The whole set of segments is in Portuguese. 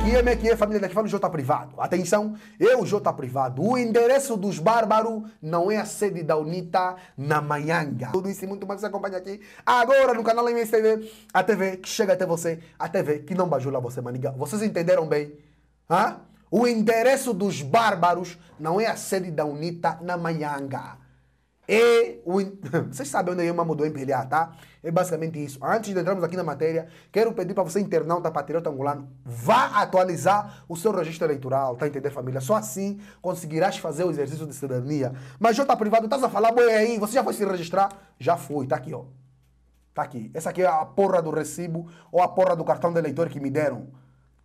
que é, como é família daqui, família J Privado. Atenção, eu J Privado. O endereço dos bárbaros não é a sede da UNITA na Maianga. Tudo isso e muito mais você acompanha aqui agora no canal MSTV, a TV que chega até você, a TV que não bajula você, maniga. Vocês entenderam bem? Hã? O endereço dos bárbaros não é a sede da UNITA na Maianga e o. Vocês sabem onde a Yama mudou PLA, tá? É basicamente isso. Antes de entrarmos aqui na matéria, quero pedir para você, internauta patriota angolano, vá atualizar o seu registro eleitoral, tá entendendo, família? Só assim conseguirás fazer o exercício de cidadania. Mas já tá privado, estás a falar, boi aí, você já foi se registrar? Já foi, tá aqui, ó. Tá aqui. Essa aqui é a porra do recibo ou a porra do cartão de eleitor que me deram.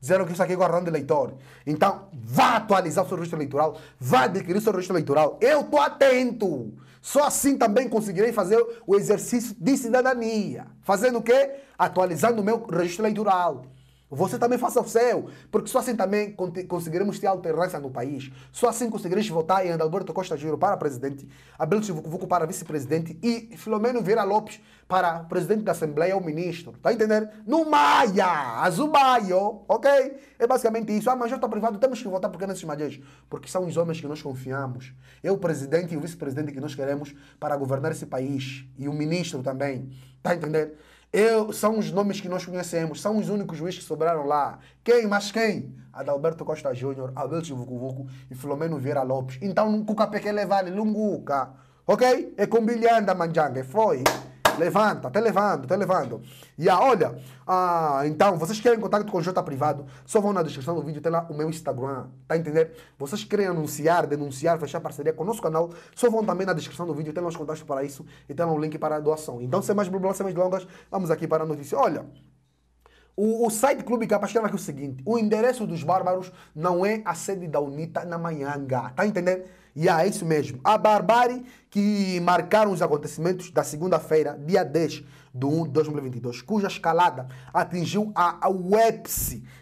Dizendo que isso aqui é guardando eleitor. Então, vá atualizar o seu registro eleitoral, vá adquirir o seu registro eleitoral. Eu estou atento. Só assim também conseguirei fazer o exercício de cidadania. Fazendo o quê? Atualizando o meu registro eleitoral. Você também faça o seu, porque só assim também conseguiremos ter alternância no país. Só assim conseguiremos votar em Adalberto Costa Júnior para presidente, Abel Chivuco para vice-presidente e Filomeno Vera Lopes para presidente da Assembleia ou ministro. Tá entendendo? No Maia! Azubaio! Ok? É basicamente isso. Ah, mas já está privado, temos que votar porque nesses malheiros. Porque são os homens que nós confiamos. É o presidente e o vice-presidente que nós queremos para governar esse país. E o ministro também. Tá entendendo? Eu, são os nomes que nós conhecemos, são os únicos juízes que sobraram lá. Quem? Mas quem? Adalberto Costa Júnior, Abel Chivucuvuco e Filomeno Vieira Lopes. Então, Nkuka Pekele Vale, Lunguka. Ok? É com Bilhanda Manjanga. Foi levanta, até tá levando, até tá levando. E a olha, ah, então, vocês querem contato com o J privado, só vão na descrição do vídeo, tem lá o meu Instagram, tá entendendo? Vocês querem anunciar, denunciar, fechar parceria com o nosso canal, só vão também na descrição do vídeo, tem lá os contatos para isso e tem lá um link para a doação. Então, sem mais blá, sem mais longas, vamos aqui para a notícia. Olha, o, o site Clube Capa escreve aqui o seguinte: o endereço dos bárbaros não é a sede da UNITA na Manhanga. Tá entendendo? E é isso mesmo. A barbárie que marcaram os acontecimentos da segunda-feira, dia 10 de 1 de 2022, cuja escalada atingiu a, a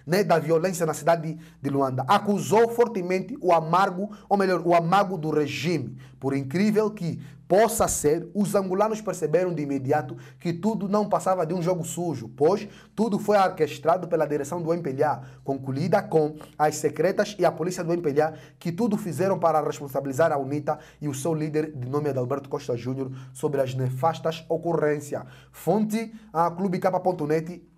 né, da violência na cidade de Luanda. Acusou fortemente o amargo, ou melhor, o amago do regime. Por incrível que possa ser, os angolanos perceberam de imediato que tudo não passava de um jogo sujo, pois tudo foi orquestrado pela direção do MPLA, concluída com as secretas e a polícia do MPLA, que tudo fizeram para responsabilidade responsabilizar a UNITA e o seu líder, de nome Adalberto Costa Júnior, sobre as nefastas ocorrências. Fonte, a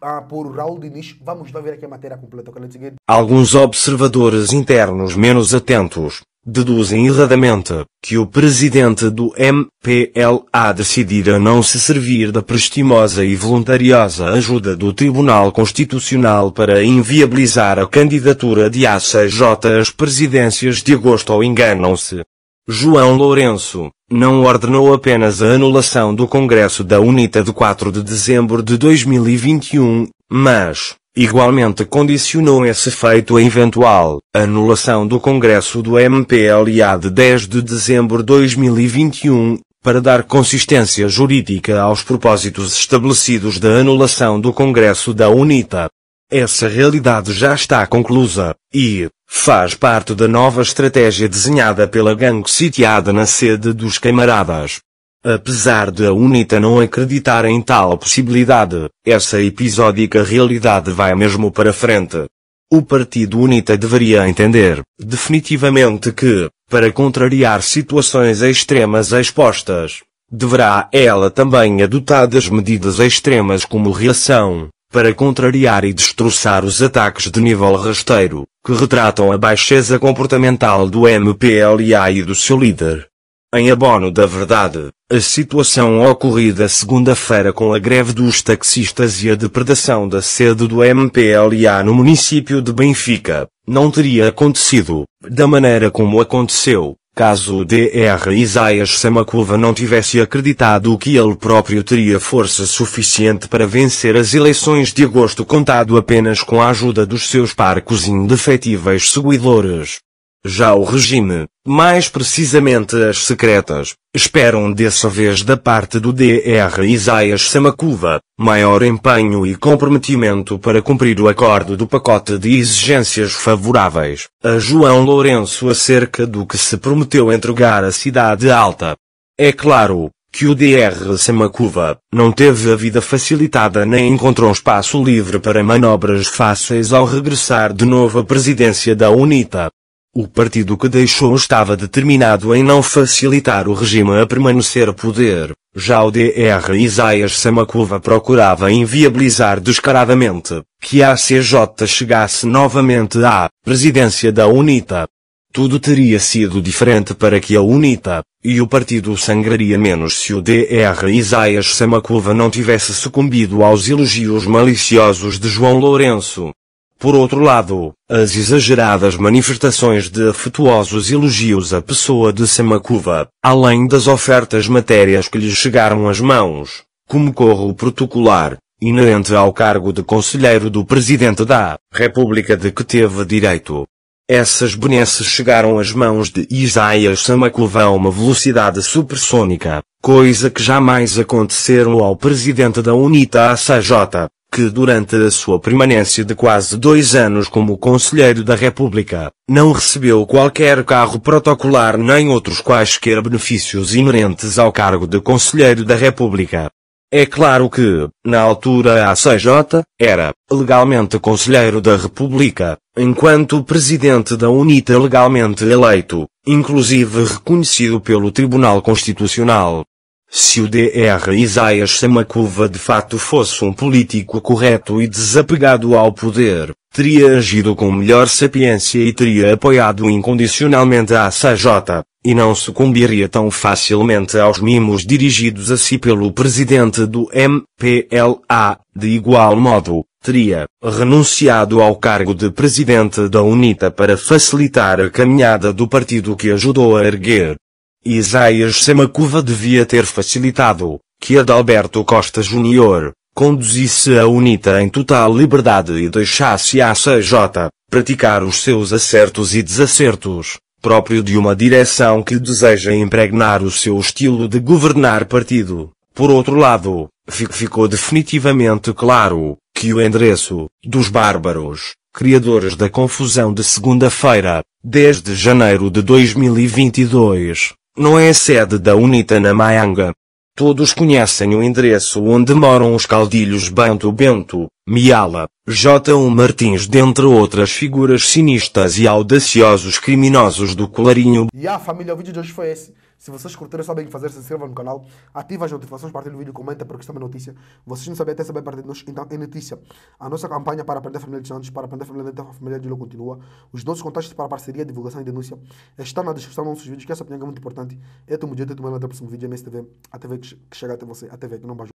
a, por Raul Diniz. Vamos ver aqui a matéria completa. É Alguns observadores internos menos atentos deduzem erradamente que o presidente do MPLA decidira não se servir da prestimosa e voluntariosa ajuda do Tribunal Constitucional para inviabilizar a candidatura de ACJ às presidências de agosto ou enganam-se. João Lourenço, não ordenou apenas a anulação do Congresso da UNITA de 4 de dezembro de 2021, mas, Igualmente condicionou esse feito a eventual anulação do Congresso do MPLA de 10 de dezembro de 2021, para dar consistência jurídica aos propósitos estabelecidos da anulação do Congresso da UNITA. Essa realidade já está conclusa, e, faz parte da nova estratégia desenhada pela gangue sitiada na sede dos camaradas. Apesar de a UNITA não acreditar em tal possibilidade, essa episódica realidade vai mesmo para frente. O Partido UNITA deveria entender, definitivamente que, para contrariar situações extremas expostas, deverá ela também adotar das medidas extremas como reação, para contrariar e destroçar os ataques de nível rasteiro, que retratam a baixeza comportamental do MPLA e do seu líder. Em abono da verdade, a situação ocorrida segunda-feira com a greve dos taxistas e a depredação da sede do MPLA no município de Benfica, não teria acontecido, da maneira como aconteceu, caso o Dr. Isaias Samacuva não tivesse acreditado que ele próprio teria força suficiente para vencer as eleições de agosto contado apenas com a ajuda dos seus parcos indefetíveis seguidores. Já o regime, mais precisamente as secretas, esperam dessa vez da parte do DR Isaías Samacuva, maior empenho e comprometimento para cumprir o acordo do pacote de exigências favoráveis a João Lourenço acerca do que se prometeu entregar à Cidade Alta. É claro, que o DR Samacuva não teve a vida facilitada nem encontrou espaço livre para manobras fáceis ao regressar de novo à presidência da UNITA. O partido que deixou estava determinado em não facilitar o regime a permanecer poder. Já o DR Isaias Samacuva procurava inviabilizar descaradamente que a CJ chegasse novamente à presidência da UNITA. Tudo teria sido diferente para que a UNITA e o partido sangraria menos se o DR Isaias Samacuva não tivesse sucumbido aos elogios maliciosos de João Lourenço. Por outro lado, as exageradas manifestações de afetuosos elogios à pessoa de Samacuva, além das ofertas matérias que lhe chegaram às mãos, como corro protocolar, inerente ao cargo de conselheiro do presidente da República de que teve direito. Essas benesses chegaram às mãos de Isaías Samacuva a uma velocidade supersônica, coisa que jamais aconteceram ao presidente da UNITA ACJ, que durante a sua permanência de quase dois anos como Conselheiro da República, não recebeu qualquer carro protocolar nem outros quaisquer benefícios inerentes ao cargo de Conselheiro da República. É claro que, na altura a CJ, era, legalmente Conselheiro da República, enquanto Presidente da UNITA legalmente eleito, inclusive reconhecido pelo Tribunal Constitucional. Se o DR Isaías Samacuva de fato fosse um político correto e desapegado ao poder, teria agido com melhor sapiência e teria apoiado incondicionalmente a CJ, e não sucumbiria tão facilmente aos mimos dirigidos a si pelo presidente do MPLA, de igual modo, teria renunciado ao cargo de presidente da UNITA para facilitar a caminhada do partido que ajudou a erguer. Isaías Semacuva devia ter facilitado que Adalberto Costa Júnior conduzisse a UNITA em total liberdade e deixasse a CJ praticar os seus acertos e desacertos, próprio de uma direção que deseja impregnar o seu estilo de governar partido. Por outro lado, ficou definitivamente claro que o endereço dos bárbaros, criadores da confusão de segunda-feira, desde janeiro de 2022, não é sede da UNITA na Maianga. Todos conhecem o endereço onde moram os caudilhos Bento Bento, Miala, J1 Martins dentre outras figuras sinistras e audaciosos criminosos do colarinho. E a família, o vídeo de hoje foi esse. Se vocês curtiram, sabem fazer, se inscrevam no canal, ativem as notificações, partilhem o vídeo, comenta porque isto é uma notícia. Vocês não sabem até saber parte de nós, então é notícia. A nossa campanha para aprender a família de Santos, para aprender a família de a família de Lula continua. Os nossos contatos para parceria, divulgação e denúncia estão na descrição dos nossos vídeos, que essa opinião é muito importante. Eu tomo dia, eu tomo até o próximo vídeo, MSTV, a TV que chega até você, a TV que não vai